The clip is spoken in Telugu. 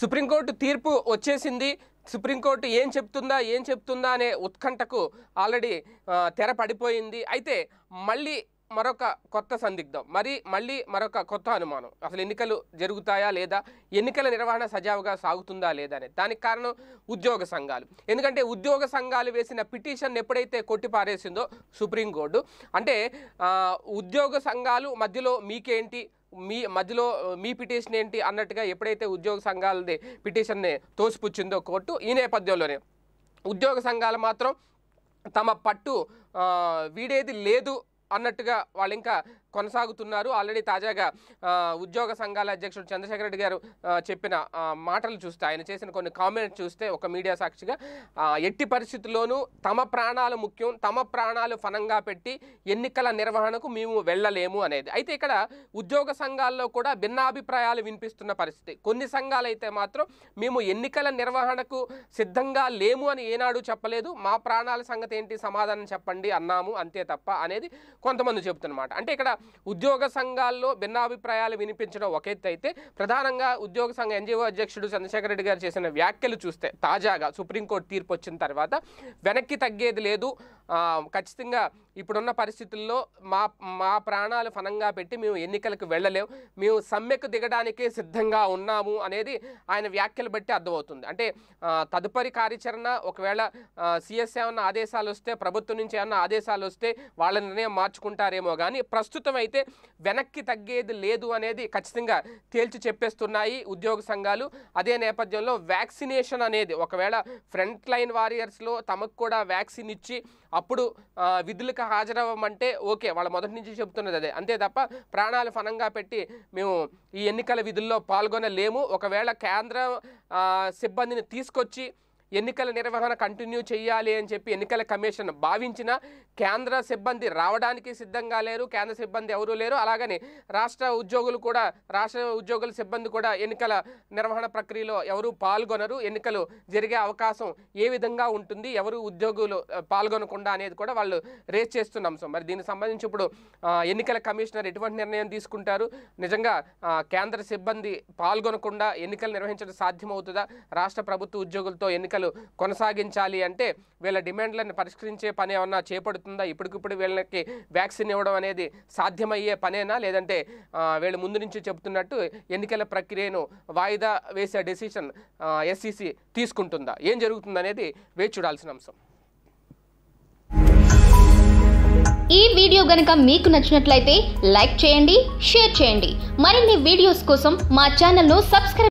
సుప్రీంకోర్టు తీర్పు వచ్చేసింది సుప్రీంకోర్టు ఏం చెప్తుందా ఏం చెప్తుందా అనే ఉత్కంఠకు ఆల్రెడీ తెర పడిపోయింది అయితే మళ్ళీ మరొక కొత్త సందిగ్ధం మరి మళ్ళీ మరొక కొత్త అనుమానం అసలు ఎన్నికలు జరుగుతాయా లేదా ఎన్నికల నిర్వహణ సజావుగా సాగుతుందా లేదా అనే దానికి కారణం ఉద్యోగ సంఘాలు ఎందుకంటే ఉద్యోగ సంఘాలు వేసిన పిటిషన్ ఎప్పుడైతే కొట్టిపారేసిందో సుప్రీంకోర్టు అంటే ఉద్యోగ సంఘాలు మధ్యలో మీకేంటి మీ మధ్యలో మీ పిటిషన్ ఏంటి అన్నట్టుగా ఎప్పుడైతే ఉద్యోగ సంఘాలది పిటిషన్ని తోసిపుచ్చిందో కోర్టు ఈ నేపథ్యంలోనే ఉద్యోగ సంఘాలు మాత్రం తమ పట్టు వీడేది లేదు అన్నట్టుగా వాళ్ళు ఇంకా కొనసాగుతున్నారు ఆల్రెడీ తాజాగా ఉద్యోగ సంఘాల అధ్యక్షుడు చంద్రశేఖర రెడ్డి గారు చెప్పిన మాటలు చూస్తే ఆయన చేసిన కొన్ని కామెంట్స్ చూస్తే ఒక మీడియా సాక్షిగా ఎట్టి పరిస్థితుల్లోనూ తమ ప్రాణాలు ముఖ్యం తమ ప్రాణాలు ఫలంగా పెట్టి ఎన్నికల నిర్వహణకు మేము వెళ్ళలేము అనేది అయితే ఇక్కడ ఉద్యోగ సంఘాల్లో కూడా భిన్నాభిప్రాయాలు వినిపిస్తున్న పరిస్థితి కొన్ని సంఘాలు అయితే మాత్రం మేము ఎన్నికల నిర్వహణకు సిద్ధంగా లేము అని ఏనాడు చెప్పలేదు మా ప్రాణాల సంగతి ఏంటి సమాధానం చెప్పండి అన్నాము అంతే తప్ప అనేది కొంతమంది చెబుతున్నమాట అంటే ఇక్కడ ఉద్యోగ సంఘాల్లో భిన్నాభిప్రాయాలు వినిపించడం ఒక అయితే ప్రధానంగా ఉద్యోగ సంఘ ఎన్జిఓ అధ్యక్షుడు చంద్రశేఖర రెడ్డి గారు చేసిన వ్యాఖ్యలు చూస్తే తాజాగా సుప్రీంకోర్టు తీర్పు వచ్చిన తర్వాత వెనక్కి తగ్గేది లేదు ఖచ్చితంగా ఇప్పుడున్న పరిస్థితుల్లో మా మా ప్రాణాలు ఫనంగా పెట్టి మేము ఎన్నికలకు వెళ్ళలేము మేము సమ్మెకు దిగడానికి సిద్ధంగా ఉన్నాము అనేది ఆయన వ్యాఖ్యలు బట్టి అర్థమవుతుంది అంటే తదుపరి కార్యాచరణ ఒకవేళ సిఎస్ ఏమన్నా ఆదేశాలు వస్తే ప్రభుత్వం నుంచి ఏమన్నా ఆదేశాలు వస్తే వాళ్ళ నిర్ణయం మార్చుకుంటారేమో కానీ ప్రస్తుతం అయితే వెనక్కి తగ్గేది లేదు అనేది ఖచ్చితంగా తేల్చి చెప్పేస్తున్నాయి ఉద్యోగ సంఘాలు అదే నేపథ్యంలో వ్యాక్సినేషన్ అనేది ఒకవేళ ఫ్రంట్ లైన్ వారియర్స్లో తమకు కూడా వ్యాక్సిన్ ఇచ్చి అప్పుడు విధులకు హాజరవ్వమంటే ఓకే వాళ్ళ మొదటి నుంచి చెబుతున్నది అదే అంతే తప్ప ప్రాణాలు ఫనంగా పెట్టి మేము ఈ ఎన్నికల విధుల్లో పాల్గొనలేము ఒకవేళ కేంద్ర సిబ్బందిని తీసుకొచ్చి ఎన్నికల నిర్వహణ కంటిన్యూ చేయాలి అని చెప్పి ఎన్నికల కమిషన్ భావించిన కేంద్ర సిబ్బంది రావడానికి సిద్ధంగా లేరు కేంద్ర సిబ్బంది ఎవరూ లేరు అలాగని రాష్ట్ర ఉద్యోగులు కూడా రాష్ట్ర ఉద్యోగుల సిబ్బంది కూడా ఎన్నికల నిర్వహణ ప్రక్రియలో ఎవరు పాల్గొనరు ఎన్నికలు జరిగే అవకాశం ఏ విధంగా ఉంటుంది ఎవరు ఉద్యోగులు పాల్గొనకుండా అనేది కూడా వాళ్ళు రేస్ చేస్తున్న అంశం మరి దీనికి సంబంధించి ఇప్పుడు ఎన్నికల కమిషనర్ ఎటువంటి నిర్ణయం తీసుకుంటారు నిజంగా కేంద్ర సిబ్బంది పాల్గొనకుండా ఎన్నికలు నిర్వహించడం సాధ్యమవుతుందా రాష్ట్ర ప్రభుత్వ ఉద్యోగులతో ఎన్నికలు ఎన్నికలు కొనసాగించాలి అంటే వీళ్ళ డిమాండ్లను పరిష్కరించే పని ఏమన్నా చేపడుతుందా ఇప్పటికిప్పుడు వీళ్ళకి వ్యాక్సిన్ ఇవ్వడం అనేది సాధ్యమయ్యే పనేనా లేదంటే వీళ్ళు ముందు నుంచి చెబుతున్నట్టు ఎన్నికల ప్రక్రియను వాయిదా వేసే డెసిషన్ ఎస్సిసి తీసుకుంటుందా ఏం జరుగుతుందనేది వేచి చూడాల్సిన అంశం ఈ వీడియో గనక మీకు నచ్చినట్లయితే లైక్ చేయండి షేర్ చేయండి మరిన్ని వీడియోస్ కోసం మా ఛానల్ను సబ్స్క్రైబ్